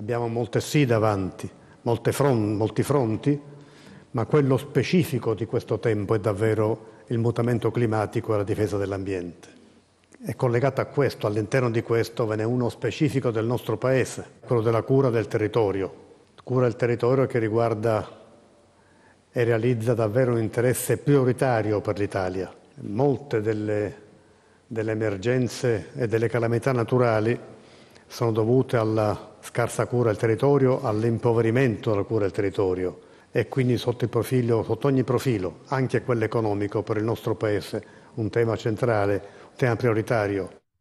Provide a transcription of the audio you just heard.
abbiamo molte sì davanti, front, molti fronti, ma quello specifico di questo tempo è davvero il mutamento climatico e la difesa dell'ambiente. È collegato a questo, all'interno di questo ve n'è uno specifico del nostro paese, quello della cura del territorio. Cura del territorio che riguarda e realizza davvero un interesse prioritario per l'Italia. Molte delle, delle emergenze e delle calamità naturali sono dovute alla scarsa cura del territorio, all'impoverimento della cura del territorio e quindi sotto, profilo, sotto ogni profilo, anche quello economico per il nostro Paese, un tema centrale, un tema prioritario.